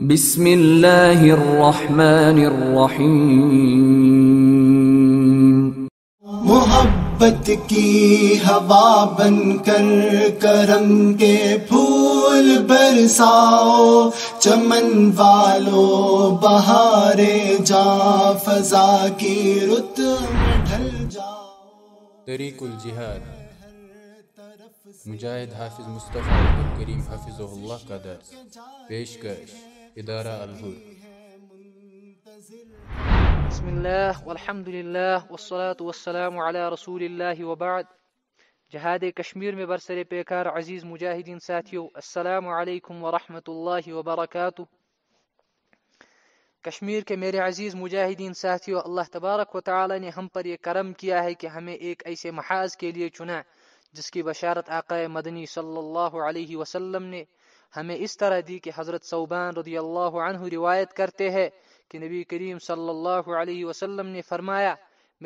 بسم اللہ الرحمن الرحیم محبت کی ہوا بن کر کرم کے پھول برساؤ چمن والو بہار جا فضا کی رت ڈھل جاؤ طریق الجہاد مجاہد حافظ مصطفیٰ کریم حافظ اللہ کا درس پیش کر ادارہ الہور بسم اللہ والحمد للہ والصلاة والسلام علی رسول اللہ وبعد جہاد کشمیر میں برسر پیکار عزیز مجاہدین ساتھیو السلام علیکم و اللہ وبرکاتہ کشمیر کے میرے عزیز مجاہدین ساتھیو اللہ تبارک و تعالی نے ہم پر یہ کرم کیا ہے کہ ہمیں ایک ایسے محاذ کے لیے چنا جس کی بشارت آقا مدنی صلی اللہ علیہ وسلم نے ہمیں اس طرح دی کہ حضرت صوبان رضی اللہ عنہ روایت کرتے ہیں کہ نبی کریم صلی اللہ علیہ وسلم نے فرمایا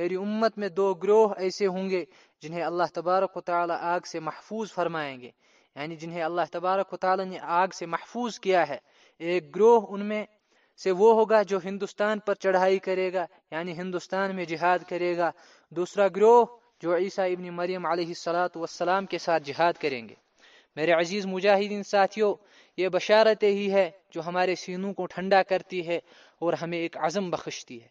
میری امت میں دو گروہ ایسے ہوں گے جنہیں اللہ تبارک و تعالی آگ سے محفوظ فرمائیں گے یعنی جنہیں اللہ تبارک و تعالی نے آگ سے محفوظ کیا ہے ایک گروہ ان میں سے وہ ہوگا جو ہندوستان پر چڑھائی کرے گا یعنی ہندوستان میں جہاد کرے گا دوسرا گروہ جو عیسیٰ ابن مریم علیہ السلاۃ والسلام کے ساتھ جہاد کریں گے میرے عزیز مجاہدین ساتھیوں یہ بشارت ہی ہے جو ہمارے سینوں کو ٹھنڈا کرتی ہے اور ہمیں ایک عزم بخشتی ہے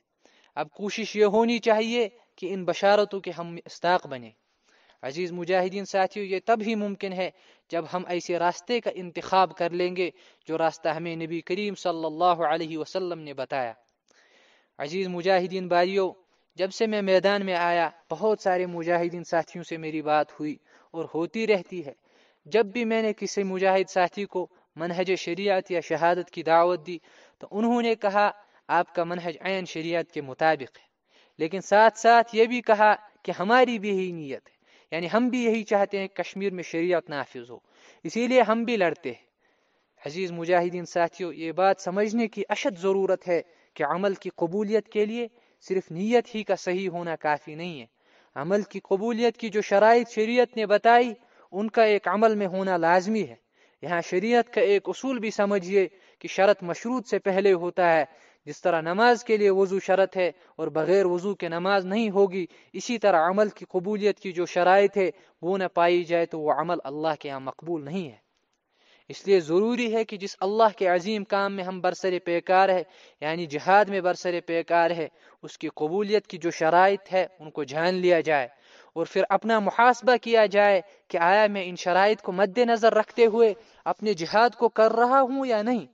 اب کوشش یہ ہونی چاہیے کہ ان بشارتوں کے ہم استاق بنیں عزیز مجاہدین ساتھیوں یہ تب ہی ممکن ہے جب ہم ایسے راستے کا انتخاب کر لیں گے جو راستہ ہمیں نبی کریم صلی اللہ علیہ وسلم نے بتایا عزیز مجاہدین بھائیو جب سے میں میدان میں آیا بہت سارے مجاہدین ساتھیوں سے میری بات ہوئی اور ہوتی رہتی ہے جب بھی میں نے کسی مجاہد ساتھی کو منہج شریعت یا شہادت کی دعوت دی تو انہوں نے کہا آپ کا منہج عین شریعت کے مطابق ہے لیکن ساتھ ساتھ یہ بھی کہا کہ ہماری بھی یہی نیت ہے یعنی ہم بھی یہی چاہتے ہیں کشمیر میں شریعت نافذ ہو اسی لیے ہم بھی لڑتے ہیں عزیز مجاہدین ساتھیوں یہ بات سمجھنے کی اشد ضرورت ہے کہ عمل کی قبولیت کے لیے صرف نیت ہی کا صحیح ہونا کافی نہیں ہے عمل کی قبولیت کی جو شرائط شریعت نے بتائی ان کا ایک عمل میں ہونا لازمی ہے یہاں شریعت کا ایک اصول بھی سمجھیے کہ شرط مشروط سے پہلے ہوتا ہے جس طرح نماز کے لیے وضو شرط ہے اور بغیر وضو کے نماز نہیں ہوگی اسی طرح عمل کی قبولیت کی جو شرائط ہے وہ نہ پائی جائے تو وہ عمل اللہ کے یہاں مقبول نہیں ہے اس لیے ضروری ہے کہ جس اللہ کے عظیم کام میں ہم برسر پیکار ہے یعنی جہاد میں برسر پیکار ہے اس کی قبولیت کی جو شرائط ہے ان کو جان لیا جائے اور پھر اپنا محاسبہ کیا جائے کہ آیا میں ان شرائط کو مد نظر رکھتے ہوئے اپنے جہاد کو کر رہا ہوں یا نہیں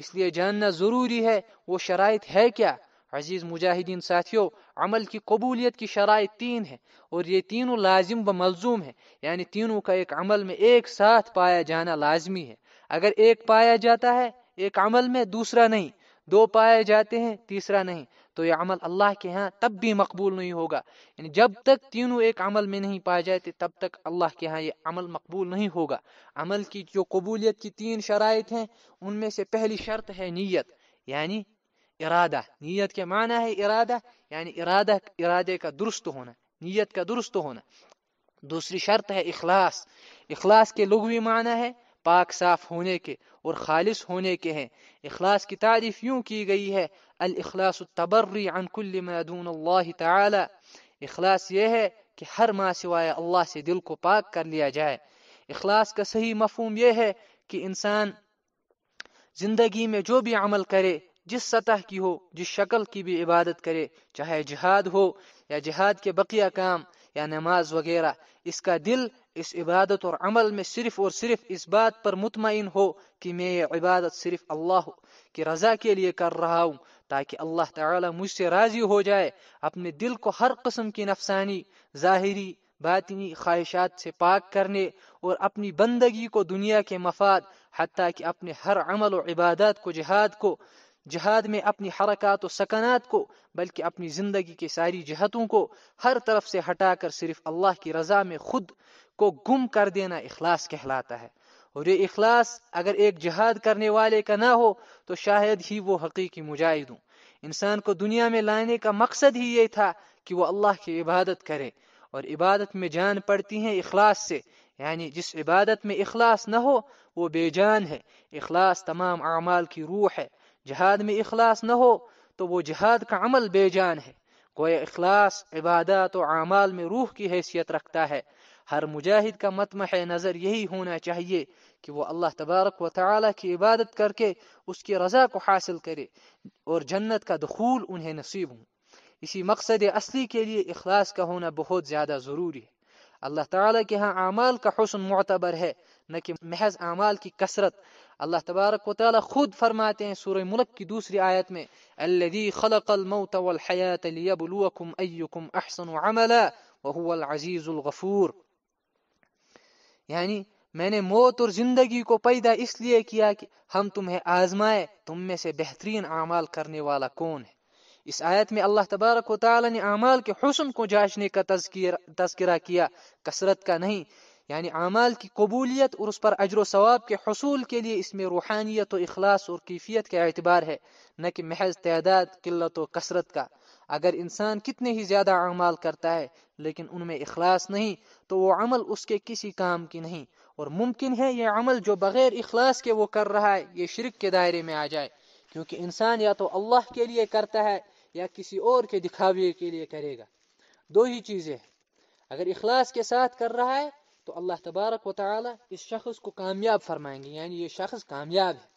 اس لیے جاننا ضروری ہے وہ شرائط ہے کیا عزیز مجاہدین ساتھیوں عمل کی قبولیت کی شرائط تین ہے اور یہ تینوں لازم و ملزوم ہے یعنی تینوں کا ایک عمل میں ایک ساتھ پایا جانا لازمی ہے اگر ایک پایا جاتا ہے ایک عمل میں دوسرا نہیں دو پائے جاتے ہیں تیسرا نہیں تو یہ عمل اللہ کے ہاں تب بھی مقبول نہیں ہوگا یعنی جب تک تینوں ایک عمل میں نہیں پائے جاتے تب تک اللہ کے ہاں یہ عمل مقبول نہیں ہوگا عمل کی جو قبولیت کی تین شرائط ہیں ان میں سے پہلی شرط ہے نیت یعنی ارادہ نیت کے معنی ہے ارادہ یعنی ارادہ ارادے کا درست ہونا نیت کا درست ہونا دوسری شرط ہے اخلاص اخلاص کے لغوی معنی ہے پاک صاف ہونے کے اور خالص ہونے کے ہیں اخلاص کی تعریف یوں کی گئی ہے الاخلاص التبری عن کل ما دون اخلاص یہ ہے کہ ہر ما سوائے اللہ سے دل کو پاک کر لیا جائے اخلاص کا صحیح مفہوم یہ ہے کہ انسان زندگی میں جو بھی عمل کرے جس سطح کی ہو جس شکل کی بھی عبادت کرے چاہے جہاد ہو یا جہاد کے بقیہ کام یا نماز وغیرہ اس کا دل اس عبادت اور عمل میں صرف اور صرف اس بات پر مطمئن ہو کہ میں یہ عبادت صرف اللہ کی رضا کے لیے کر رہا ہوں تاکہ اللہ تعالی مجھ سے راضی ہو جائے اپنے دل کو ہر قسم کی نفسانی ظاہری باطنی خواہشات سے پاک کرنے اور اپنی بندگی کو دنیا کے مفاد حتیٰ کہ اپنے ہر عمل و عبادات کو جہاد کو جہاد میں اپنی حرکات و سکنات کو بلکہ اپنی زندگی کے ساری جہتوں کو ہر طرف سے ہٹا کر صرف اللہ کی رضا میں خود کو گم کر دینا اخلاص کہلاتا ہے اور یہ اخلاص اگر ایک جہاد کرنے والے کا نہ ہو تو شاید ہی وہ حقیقی مجاہد ہوں انسان کو دنیا میں لانے کا مقصد ہی یہ تھا کہ وہ اللہ کی عبادت کرے اور عبادت میں جان پڑتی ہیں اخلاص سے یعنی جس عبادت میں اخلاص نہ ہو وہ بے جان ہے اخلاص تمام اعمال کی روح ہے جہاد میں اخلاص نہ ہو تو وہ جہاد کا عمل بے جان ہے گویا اخلاص عبادات و اعمال میں روح کی حیثیت رکھتا ہے ہر مجاہد کا متمح نظر یہی ہونا چاہیے کہ وہ اللہ تبارک و تعالی کی عبادت کر کے اس کی رضا کو حاصل کرے اور جنت کا دخول انہیں نصیب ہوں اسی مقصد اصلی کے لیے اخلاص کا ہونا بہت زیادہ ضروری ہے اللہ تعالیٰ کے ہاں اعمال کا حسن معتبر ہے نہ کہ محض اعمال کی کثرت اللہ تبارک و تعالی خود فرماتے ہیں سورہ ملک کی دوسری آیت میں الذي خلق الموت ليبلوكم ايكم احسن عملا وهو العزيز الغفور یعنی میں نے موت اور زندگی کو پیدا اس لیے کیا کہ ہم تمہیں آزمائے تم میں سے بہترین اعمال کرنے والا کون ہے اس آیت میں اللہ تبارک و تعالی نے اعمال کے حسن کو جانچنے کا تذکرہ کیا کثرت کا نہیں یعنی اعمال کی قبولیت اور اس پر اجر و ثواب کے حصول کے لیے اس میں روحانیت و اخلاص اور کیفیت کا اعتبار ہے نہ کہ محض تعداد قلت و کثرت کا اگر انسان کتنے ہی زیادہ اعمال کرتا ہے لیکن ان میں اخلاص نہیں تو وہ عمل اس کے کسی کام کی نہیں اور ممکن ہے یہ عمل جو بغیر اخلاص کے وہ کر رہا ہے یہ شرک کے دائرے میں آ جائے کیونکہ انسان یا تو اللہ کے لیے کرتا ہے یا کسی اور کے دکھاوے کے لیے کرے گا دو ہی چیزیں اگر اخلاص کے ساتھ کر رہا ہے تو اللہ تبارک و تعالی اس شخص کو کامیاب فرمائیں گے یعنی یہ شخص کامیاب ہے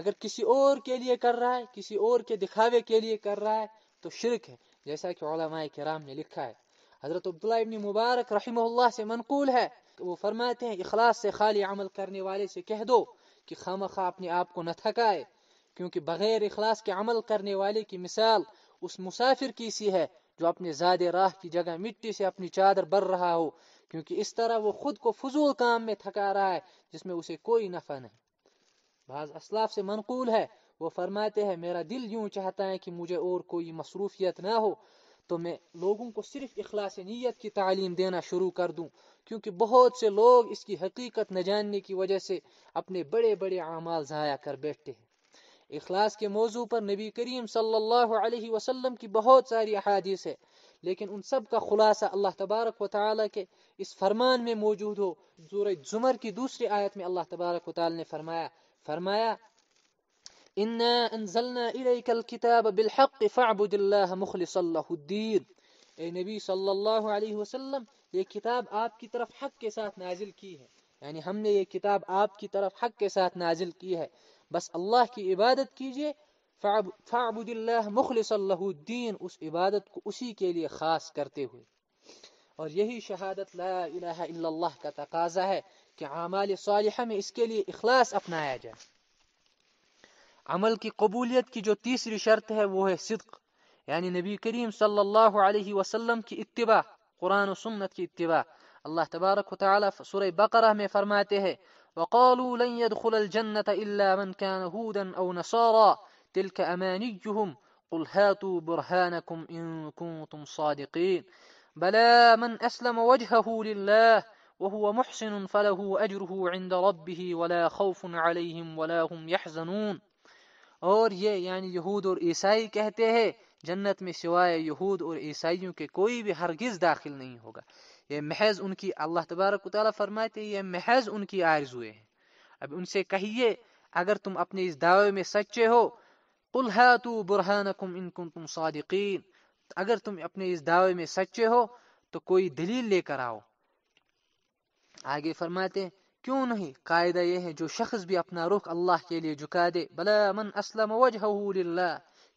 اگر کسی اور کے لیے کر رہا ہے کسی اور کے دکھاوے کے لیے کر رہا ہے تو شرک ہے جیسا کہ علماء کرام نے لکھا ہے حضرت عبداللہ ابن مبارک رحمہ اللہ سے منقول ہے وہ فرماتے ہیں اخلاص سے خالی عمل کرنے والے سے کہہ دو کہ خام خواہ اپنے آپ کو نہ تھکائے کیونکہ بغیر اخلاص کے عمل کرنے والے کی مثال اس مسافر کی سی ہے جو اپنے زاد راہ کی جگہ مٹی سے اپنی چادر بھر رہا ہو کیونکہ اس طرح وہ خود کو فضول کام میں تھکا رہا ہے جس میں اسے کوئی نفع نہیں بعض اسلاف سے منقول ہے وہ فرماتے ہیں میرا دل یوں چاہتا ہے کہ مجھے اور کوئی مصروفیت نہ ہو تو میں لوگوں کو صرف اخلاص نیت کی تعلیم دینا شروع کر دوں کیونکہ بہت سے لوگ اس کی حقیقت نہ جاننے کی وجہ سے اپنے بڑے بڑے اعمال ضائع کر بیٹھتے ہیں اخلاص کے موضوع پر نبی کریم صلی اللہ علیہ وسلم کی بہت ساری احادیث ہے لیکن ان سب کا خلاصہ اللہ تبارک و تعالی کے اس فرمان میں موجود ہو زور زمر کی دوسری آیت میں اللہ تبارک و تعالی نے فرمایا فرمایا انا انزلنا الیک الكتاب بالحق فاعبد اللہ مخلصا له الدین اے نبی صلی اللہ علیہ وسلم یہ کتاب آپ کی طرف حق کے ساتھ نازل کی ہے یعنی ہم نے یہ کتاب آپ کی طرف حق کے ساتھ نازل کی ہے بس اللہ کی عبادت کیجئے فعبد اللہ مخلص اللہ الدین اس عبادت کو اسی کے لیے خاص کرتے ہوئے اور یہی شہادت لا الہ الا اللہ کا تقاضا ہے کہ صالحہ میں اس کے اخلاص اپنایا جائے عمل کی قبولیت کی جو تیسری شرط ہے وہ ہے صدق یعنی نبی کریم صلی اللہ علیہ وسلم کی اتباع قرآن و سنت کی اتباع اللہ تبارک و تعالی سورہ بقرہ میں فرماتے ہیں وقالوا لن يدخل الجنة إلا من كان هودا أو نصارى تلك أمانيهم قل هاتوا برهانكم إن كنتم صادقين بلى من أسلم وجهه لله وهو محسن فله أجره عند ربه ولا خوف عليهم ولا هم يحزنون اور یہ یعنی یہود اور عیسائی کہتے ہیں جنت میں سوائے یہود اور عیسائیوں کے کوئی بھی ہرگز داخل نہیں ہوگا یہ محض ان کی اللہ تبارک تعالیٰ فرماتے یہ محض ان کی ہیں اب ان سے کہیے اگر تم اپنے اس دعوے میں سچے ہو الحاط تم صادقین اگر تم اپنے اس دعوے میں سچے ہو تو کوئی دلیل لے کر آؤ آگے فرماتے کیوں نہیں قاعدہ یہ ہے جو شخص بھی اپنا رخ اللہ کے لیے جھکا دے بلا من اسلم للہ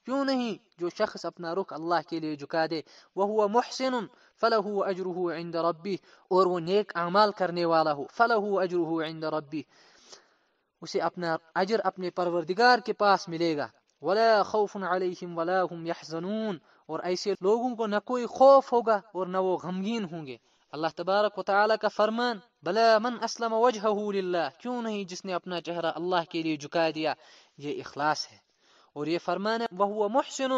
کیوں نہیں جو شخص اپنا رخ اللہ کے لیے جھکا دے وہ محسن فلاح ہو عند ربی اور وہ نیک اعمال کرنے والا ہو عند ربی اسے اپنا اجر اپنے پروردگار کے پاس ملے گا ولا ولا خوف علیہم هم یحزنون اور ایسے لوگوں کو نہ کوئی خوف ہوگا اور نہ وہ غمگین ہوں گے اللہ تبارک و تعالی کا فرمان بلا من اسلم وجهه لله کیوں نہیں جس نے اپنا چہرہ اللہ کے لیے جھکا دیا یہ اخلاص ہے اور یہ فرمان ہے وہ محسن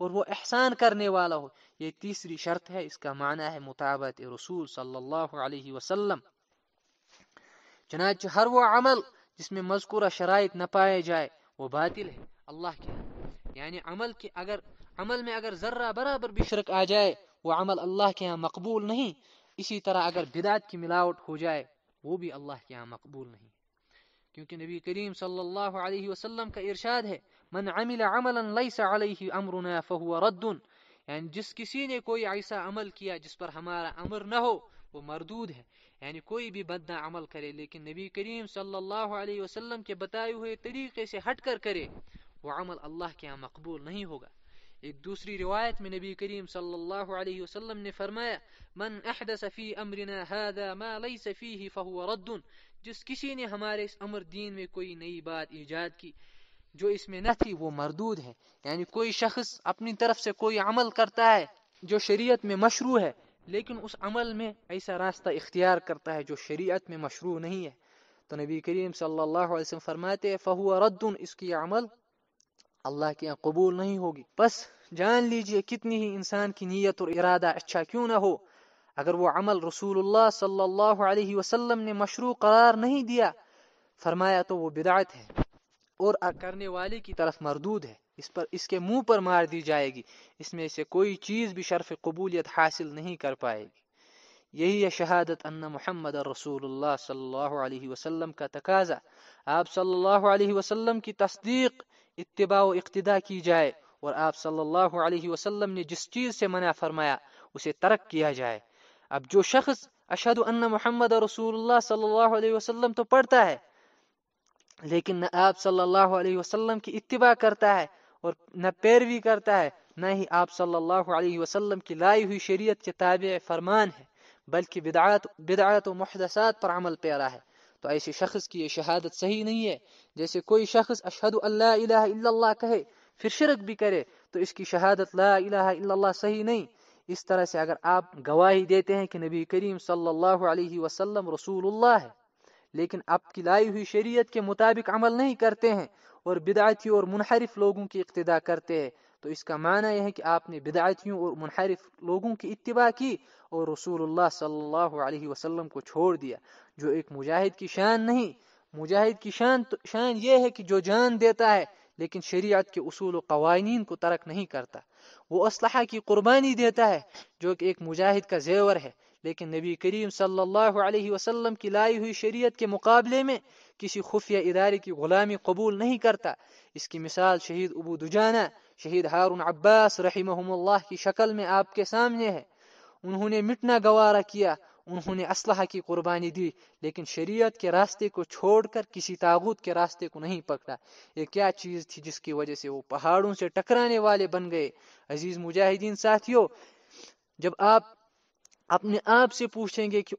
اور وہ احسان کرنے والا ہو یہ تیسری شرط ہے اس کا معنی ہے مطابعت رسول صلی اللہ علیہ وسلم چنانچہ ہر وہ عمل جس میں مذکورہ شرائط نہ پائے جائے وہ باطل ہے اللہ کے ہاں۔ یعنی عمل کی اگر عمل میں اگر ذرہ برابر بھی شرک آ جائے وہ عمل اللہ کے ہاں مقبول نہیں اسی طرح اگر بدعت کی ملاوٹ ہو جائے وہ بھی اللہ کے ہاں مقبول نہیں کیونکہ نبی کریم صلی اللہ علیہ وسلم کا ارشاد ہے من عمل عملا ليس عليه امرنا فهو رد یعنی جس کسی نے کوئی ایسا عمل کیا جس پر ہمارا امر نہ ہو وہ مردود ہے یعنی کوئی بھی بدنا عمل کرے لیکن نبی کریم صلی اللہ علیہ وسلم کے بتائے ہوئے طریقے سے ہٹ کر کرے وہ عمل اللہ کے یہاں مقبول نہیں ہوگا ایک دوسری روایت میں نبی کریم صلی اللہ علیہ وسلم نے فرمایا من احدث فی امرنا هذا ما ليس فیه فهو رد جس کسی نے ہمارے اس امر دین میں کوئی نئی بات ایجاد کی جو اس میں نہ تھی وہ مردود ہے یعنی کوئی شخص اپنی طرف سے کوئی عمل کرتا ہے جو شریعت میں مشروع ہے لیکن اس عمل میں ایسا راستہ اختیار کرتا ہے جو شریعت میں مشروع نہیں ہے تو نبی کریم صلی اللہ علیہ وسلم فرماتے فہو ردن اس کی عمل اللہ کے یہاں قبول نہیں ہوگی بس جان لیجئے کتنی ہی انسان کی نیت اور ارادہ اچھا کیوں نہ ہو اگر وہ عمل رسول اللہ صلی اللہ علیہ وسلم نے مشروع قرار نہیں دیا فرمایا تو وہ بدعت ہے اور کرنے والے کی طرف مردود ہے اس پر اس کے منہ پر مار دی جائے گی اس میں سے کوئی چیز بھی شرف قبولیت حاصل نہیں کر پائے گی یہی ہے شہادت ان محمد رسول اللہ صلی اللہ علیہ وسلم کا تقاضا آپ صلی اللہ علیہ وسلم کی تصدیق اتباع و اقتداء کی جائے اور آپ صلی اللہ علیہ وسلم نے جس چیز سے منع فرمایا اسے ترک کیا جائے اب جو شخص اشد ان محمد رسول اللہ صلی اللہ علیہ وسلم تو پڑھتا ہے لیکن نہ آپ صلی اللہ علیہ وسلم کی اتباع کرتا ہے اور نہ پیروی کرتا ہے نہ ہی آپ صلی اللہ علیہ وسلم کی لائی ہوئی شریعت کے تابع فرمان ہے بلکہ بدعات بدعات و محدثات پر عمل پیرا ہے تو ایسے شخص کی یہ شہادت صحیح نہیں ہے جیسے کوئی شخص اشہد اللہ الہ الا اللہ کہے پھر شرک بھی کرے تو اس کی شہادت لا الہ الا اللہ صحیح نہیں اس طرح سے اگر آپ گواہی دیتے ہیں کہ نبی کریم صلی اللہ علیہ وسلم رسول اللہ ہے لیکن اب کی لائی ہوئی شریعت کے مطابق عمل نہیں کرتے ہیں اور بدایتی اور منحرف لوگوں کی اقتدا کرتے ہیں تو اس کا معنی یہ ہے کہ آپ نے بدعتیوں اور منحرف لوگوں کی اتباع کی اور رسول اللہ صلی اللہ علیہ وسلم کو چھوڑ دیا جو ایک مجاہد کی شان نہیں مجاہد کی شان شان یہ ہے کہ جو جان دیتا ہے لیکن شریعت کے اصول و قوانین کو ترک نہیں کرتا وہ اسلحہ کی قربانی دیتا ہے جو کہ ایک مجاہد کا زیور ہے لیکن نبی کریم صلی اللہ علیہ وسلم کی لائی ہوئی شریعت کے مقابلے میں کسی خفیہ ادارے کی غلامی قبول نہیں کرتا اس کی مثال شہید ابو شہید ہارون عباس اللہ کی شکل میں آپ کے سامنے ہے انہوں نے مٹنا گوارا کیا انہوں نے اسلحہ کی قربانی دی لیکن شریعت کے راستے کو چھوڑ کر کسی تاغت کے راستے کو نہیں پکڑا یہ کیا چیز تھی جس کی وجہ سے وہ پہاڑوں سے ٹکرانے والے بن گئے عزیز مجاہدین ساتھیوں جب آپ اپنے آپ سے پوچھیں گے کہ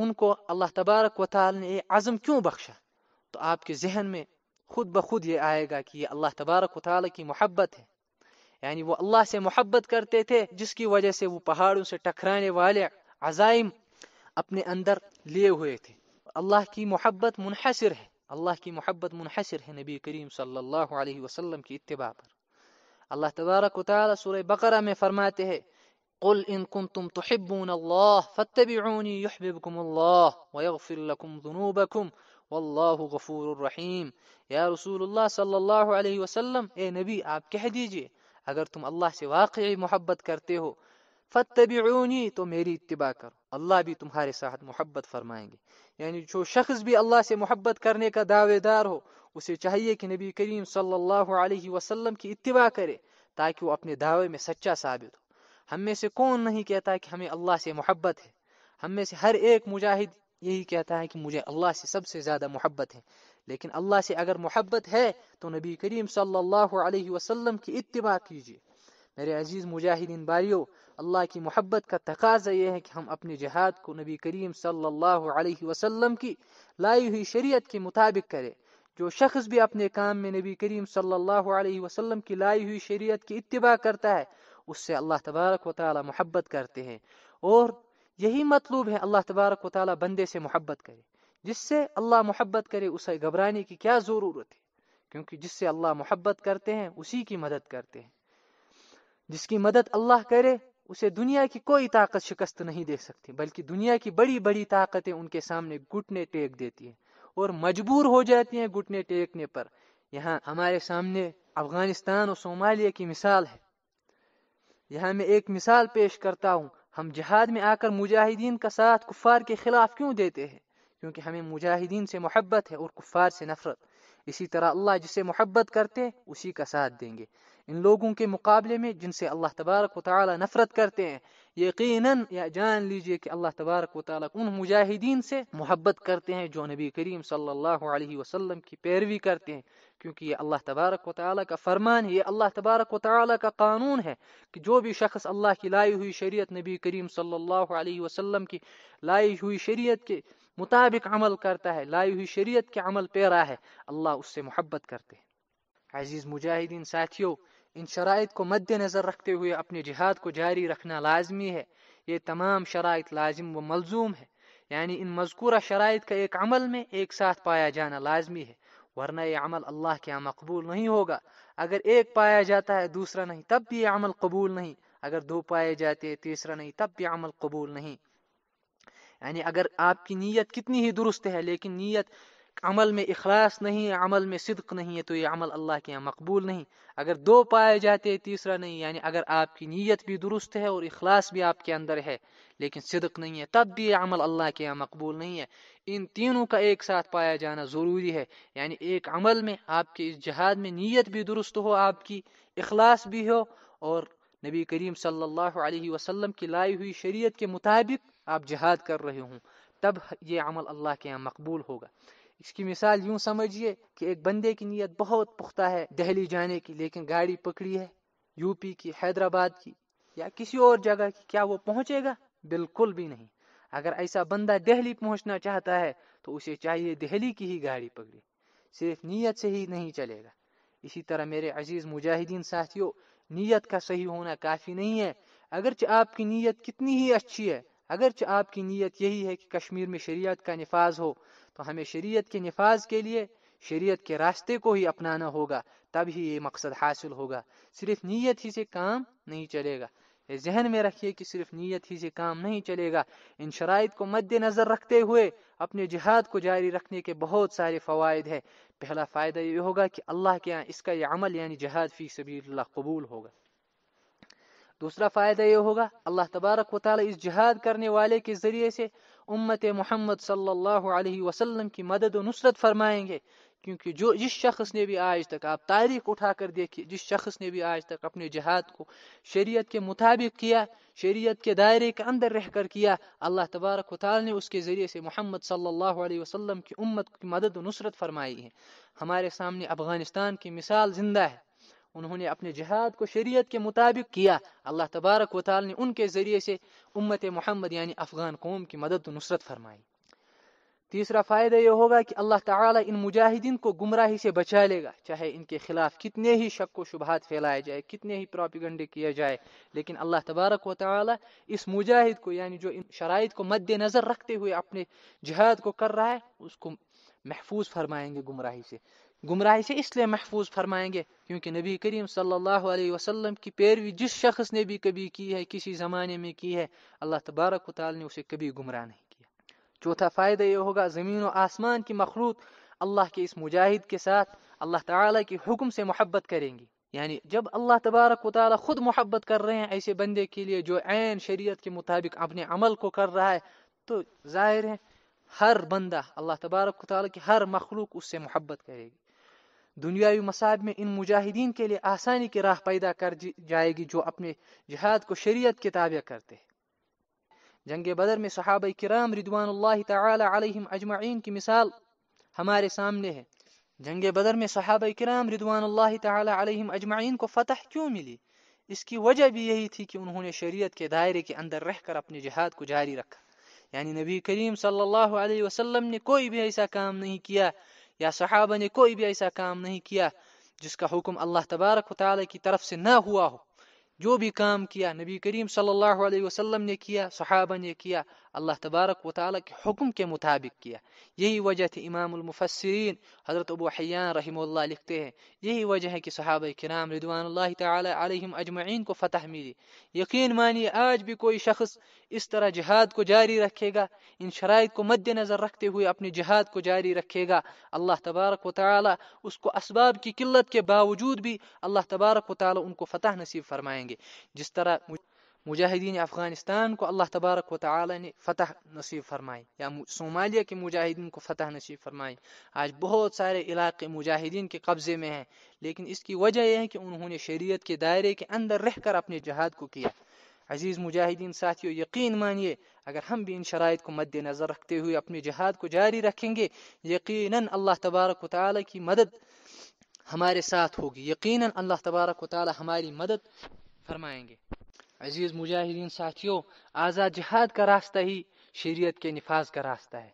ان کو اللہ تبارک و تعالی نے یہ عزم کیوں بخشا تو آپ کے ذہن میں خود بخود یہ آئے گا کہ یہ اللہ تبارک و تعالی کی محبت ہے یعنی وہ اللہ سے محبت کرتے تھے جس کی وجہ سے وہ پہاڑوں سے ٹکرانے والے عزائم اپنے اندر لیے ہوئے تھے اللہ کی محبت منحصر ہے اللہ کی محبت منحصر ہے نبی کریم صلی اللہ علیہ وسلم کی اتباع پر اللہ تبارک و تعالی سورہ بقرہ میں فرماتے ہیں قل ان كنتم تحبون الله فاتبعوني يحببكم الله ويغفر لكم ذنوبكم والله غفور الرحیم یا رسول اللہ صلی اللہ علیہ وسلم اے نبی آپ کہہ دیجئے اگر تم اللہ سے واقعی محبت کرتے ہو فتبی تو میری اتباع کرو اللہ بھی تمہارے ساتھ محبت فرمائیں گے یعنی جو شخص بھی اللہ سے محبت کرنے کا دعوے دار ہو اسے چاہیے کہ نبی کریم صلی اللہ علیہ وسلم کی اتباع کرے تاکہ وہ اپنے دعوے میں سچا ثابت ہو ہم میں سے کون نہیں کہتا کہ ہمیں اللہ سے محبت ہے ہم میں سے ہر ایک مجاہد یہی کہتا ہے کہ مجھے اللہ سے سب سے زیادہ محبت ہے لیکن اللہ سے اگر محبت ہے تو نبی کریم صلی اللہ علیہ وسلم کی اتباع کیجیے میرے عزیز مجاہدین باریو اللہ کی محبت کا تقاضا یہ ہے کہ ہم اپنے جہاد کو نبی کریم صلی اللہ علیہ وسلم کی لائی ہوئی شریعت کے مطابق کرے جو شخص بھی اپنے کام میں نبی کریم صلی اللہ علیہ وسلم کی لائی ہوئی شریعت کی اتباع کرتا ہے اس سے اللہ تبارک و تعالی محبت کرتے ہیں اور یہی مطلوب ہے اللہ تبارک و تعالی بندے سے محبت کرے جس سے اللہ محبت کرے اسے گھبرانے کی کیا ضرورت ہے کیونکہ جس سے اللہ محبت کرتے ہیں اسی کی مدد کرتے ہیں جس کی مدد اللہ کرے اسے دنیا کی کوئی طاقت شکست نہیں دے سکتی بلکہ دنیا کی بڑی بڑی طاقتیں ان کے سامنے گھٹنے ٹیک دیتی ہیں اور مجبور ہو جاتی ہیں گھٹنے ٹیکنے پر یہاں ہمارے سامنے افغانستان اور صومالیہ کی مثال ہے یہاں میں ایک مثال پیش کرتا ہوں ہم جہاد میں آ کر مجاہدین کا ساتھ کفار کے خلاف کیوں دیتے ہیں کیونکہ ہمیں مجاہدین سے محبت ہے اور کفار سے نفرت اسی طرح اللہ جسے محبت کرتے اسی کا ساتھ دیں گے ان لوگوں کے مقابلے میں جن سے اللہ تبارک و تعالی نفرت کرتے ہیں یقیناً یا جان لیجئے کہ اللہ تبارک و تعالی ان مجاہدین سے محبت کرتے ہیں جو نبی کریم صلی اللہ علیہ وسلم کی پیروی کرتے ہیں کیونکہ یہ اللہ تبارک و تعالی کا فرمان ہے یہ اللہ تبارک و تعالی کا قانون ہے کہ جو بھی شخص اللہ کی لائی ہوئی شریعت نبی کریم صلی اللہ علیہ وسلم کی لائی ہوئی شریعت کے مطابق عمل کرتا ہے لائی ہوئی شریعت کے عمل پیرا ہے اللہ اس سے محبت کرتے ہیں عزیز مجاہدین ساتھیوں ان شرائط کو مد نظر رکھتے ہوئے اپنے جہاد کو جاری رکھنا لازمی ہے یہ تمام شرائط لازم و ملزوم ہے یعنی ان مذکورہ شرائط کا ایک عمل میں ایک ساتھ پایا جانا لازمی ہے ورنہ یہ عمل اللہ کے یہاں مقبول نہیں ہوگا اگر ایک پایا جاتا ہے دوسرا نہیں تب بھی یہ عمل قبول نہیں اگر دو پائے جاتے تیسرا نہیں تب بھی عمل قبول نہیں یعنی اگر آپ کی نیت کتنی ہی درست ہے لیکن نیت عمل میں اخلاص نہیں ہے عمل میں صدق نہیں ہے تو یہ عمل اللہ کے یہاں مقبول نہیں اگر دو پائے جاتے تیسرا نہیں یعنی اگر آپ کی نیت بھی درست ہے اور اخلاص بھی آپ کے اندر ہے لیکن صدق نہیں ہے تب بھی یہ عمل اللہ کے یہاں مقبول نہیں ہے ان تینوں کا ایک ساتھ پایا جانا ضروری ہے یعنی ایک عمل میں آپ کے اس جہاد میں نیت بھی درست ہو آپ کی اخلاص بھی ہو اور نبی کریم صلی اللہ علیہ وسلم کی لائی ہوئی شریعت کے مطابق آپ جہاد کر رہے ہوں تب یہ عمل اللہ کے یہاں مقبول ہوگا اس کی مثال یوں سمجھیے کہ ایک بندے کی نیت بہت پختہ ہے دہلی جانے کی لیکن گاڑی پکڑی ہے یو پی کی حیدرآباد کی یا کسی اور جگہ کی کیا وہ پہنچے گا بالکل بھی نہیں اگر ایسا بندہ دہلی پہنچنا چاہتا ہے تو اسے چاہیے دہلی کی ہی گاڑی پکڑی صرف نیت سے ہی نہیں چلے گا اسی طرح میرے عزیز مجاہدین ساتھیوں نیت کا صحیح ہونا کافی نہیں ہے اگرچہ آپ کی نیت کتنی ہی اچھی ہے اگرچہ آپ کی نیت یہی ہے کہ کشمیر میں شریعت کا نفاذ ہو تو ہمیں شریعت کے نفاذ کے لیے شریعت کے راستے کو ہی اپنانا ہوگا تب ہی یہ مقصد حاصل ہوگا صرف نیت ہی سے کام نہیں چلے گا ذہن میں رکھیے کہ صرف نیت ہی سے کام نہیں چلے گا ان شرائط کو مد نظر رکھتے ہوئے اپنے جہاد کو جاری رکھنے کے بہت سارے فوائد ہیں پہلا فائدہ یہ ہوگا کہ اللہ کے یہاں اس کا یہ عمل یعنی جہاد فی سبیل اللہ قبول ہوگا دوسرا فائدہ یہ ہوگا اللہ تبارک و تعالی اس جہاد کرنے والے کے ذریعے سے امت محمد صلی اللہ علیہ وسلم کی مدد و نصرت فرمائیں گے کیونکہ جو جس شخص نے بھی آج تک آپ تاریخ اٹھا کر دیکھیے جس شخص نے بھی آج تک اپنے جہاد کو شریعت کے مطابق کیا شریعت کے دائرے کے اندر رہ کر کیا اللہ تبارک و تعالی نے اس کے ذریعے سے محمد صلی اللہ علیہ وسلم کی امت کی مدد و نصرت فرمائی ہے ہمارے سامنے افغانستان کی مثال زندہ ہے انہوں نے اپنے جہاد کو شریعت کے مطابق کیا اللہ تبارک و تعالی نے ان کے ذریعے سے امت محمد یعنی افغان قوم کی مدد و نصرت فرمائی تیسرا فائدہ یہ ہوگا کہ اللہ تعالیٰ ان مجاہدین کو گمراہی سے بچا لے گا چاہے ان کے خلاف کتنے ہی شک و شبہات پھیلائے جائے کتنے ہی پراپیگنڈے کیا جائے لیکن اللہ تبارک و تعالیٰ اس مجاہد کو یعنی جو ان شرائط کو مد نظر رکھتے ہوئے اپنے جہاد کو کر رہا ہے اس کو محفوظ فرمائیں گے گمراہی سے گمراہی سے اس لیے محفوظ فرمائیں گے کیونکہ نبی کریم صلی اللہ علیہ وسلم کی پیروی جس شخص نے بھی کبھی کی ہے کسی زمانے میں کی ہے اللہ تبارک و تعالیٰ نے اسے کبھی گمراہ نہیں چوتھا فائدہ یہ ہوگا زمین و آسمان کی مخلوط اللہ کے اس مجاہد کے ساتھ اللہ تعالیٰ کے حکم سے محبت کریں گی یعنی جب اللہ تبارک و تعالیٰ خود محبت کر رہے ہیں ایسے بندے کے لیے جو عین شریعت کے مطابق اپنے عمل کو کر رہا ہے تو ظاہر ہے ہر بندہ اللہ تبارک و تعالیٰ کی ہر مخلوق اس سے محبت کرے گی دنیاوی مصاحب میں ان مجاہدین کے لیے آسانی کی راہ پیدا کر جائے گی جو اپنے جہاد کو شریعت کے تابع کرتے ہیں جنگ بدر میں صحابہ کرام ردوان اللہ تعالی علیہم اجمعین کی مثال ہمارے سامنے ہے جنگ بدر میں صحابہ کرام ردوان اللہ تعالی علیہم اجمعین کو فتح کیوں ملی اس کی وجہ بھی یہی تھی کہ انہوں نے شریعت کے دائرے کے اندر رہ کر اپنے جہاد کو جاری رکھا یعنی نبی کریم صلی اللہ علیہ وسلم نے کوئی بھی ایسا کام نہیں کیا یا صحابہ نے کوئی بھی ایسا کام نہیں کیا جس کا حکم اللہ تبارک و تعالی کی طرف سے نہ ہوا ہو جو بھی کام کیا نبی کریم صلی اللہ علیہ وسلم نے کیا صحابہ نے کیا اللہ تبارک و تعالیٰ کے حکم کے مطابق کیا یہی وجہ تھی امام المفسرین حضرت ابو حیان رحمہ اللہ لکھتے ہیں یہی وجہ ہے کہ صحابہ کرام رضوان ردوان اللہ تعالی علیہم اجمعین کو فتح ملی یقین مانی آج بھی کوئی شخص اس طرح جہاد کو جاری رکھے گا ان شرائط کو مد نظر رکھتے ہوئے اپنی جہاد کو جاری رکھے گا اللہ تبارک و تعالی اس کو اسباب کی قلت کے باوجود بھی اللہ تبارک و تعالی ان کو فتح نصیب فرمائیں گے جس طرح مجاہدین افغانستان کو اللہ تبارک و تعالی نے فتح نصیب فرمائی یا صومالیہ کے مجاہدین کو فتح نصیب فرمائی آج بہت سارے علاقے مجاہدین کے قبضے میں ہیں لیکن اس کی وجہ یہ ہے کہ انہوں نے شریعت کے دائرے کے اندر رہ کر اپنے جہاد کو کیا عزیز مجاہدین ساتھیوں یقین مانیے اگر ہم بھی ان شرائط کو مد نظر رکھتے ہوئے اپنے جہاد کو جاری رکھیں گے یقیناً اللہ تبارک و تعالی کی مدد ہمارے ساتھ ہوگی یقیناً اللہ تبارک و تعالی ہماری مدد فرمائیں گے عزیز مجاہدین ساتھیوں آزاد جہاد کا راستہ ہی شریعت کے نفاذ کا راستہ ہے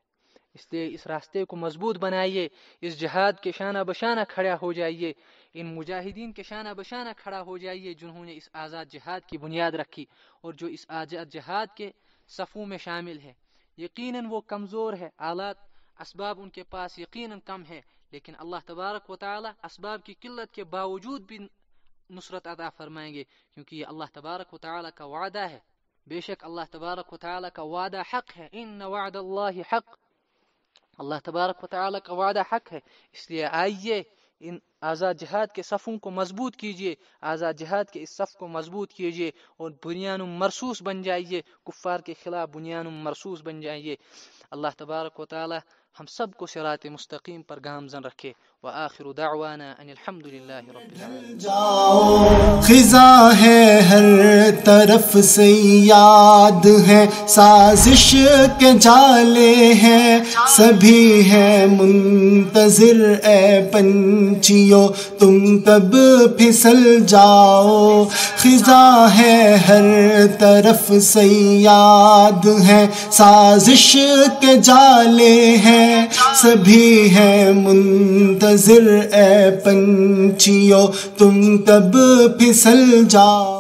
اس لیے اس راستے کو مضبوط بنائیے اس جہاد کے شانہ بشانہ کھڑا ہو جائیے ان مجاہدین کے شانہ بشانہ کھڑا ہو جائیے جنہوں نے اس آزاد جہاد کی بنیاد رکھی اور جو اس آزاد جہاد کے صفوں میں شامل ہے یقیناً وہ کمزور ہے آلات اسباب ان کے پاس یقیناً کم ہے لیکن اللہ تبارک و تعالی اسباب کی قلت کے باوجود بھی نصرت عطا فرمائیں گے کیونکہ یہ اللہ تبارک و تعالی کا وعدہ ہے بے شک اللہ تبارک و تعالی کا وعدہ حق ہے ان وعد اللہ حق اللہ تبارک و تعالی کا وعدہ حق ہے اس لیے آئیے ان آزاد جہاد کے صفوں کو مضبوط کیجیے آزاد جہاد کے اس صف کو مضبوط کیجیے اور بنیان مرسوس بن جائیے کفار کے خلاف بنیان مرسوس بن جائیے اللہ تبارک و تعالی ہم سب کو سرات مستقیم پر گامزن رکھے وآخر دعوانا ان الحمد للہ جاؤ خزا ہے ہر طرف سے یاد ہے سازش کے جالے ہیں سبھی ہے منتظر اے پنچیو تم تب پھسل جاؤ خزا ہے ہر طرف سے یاد ہے سازش کے جالے ہیں سبھی ہیں منتظر اے پنچھیوں تم تب پھسل جاؤ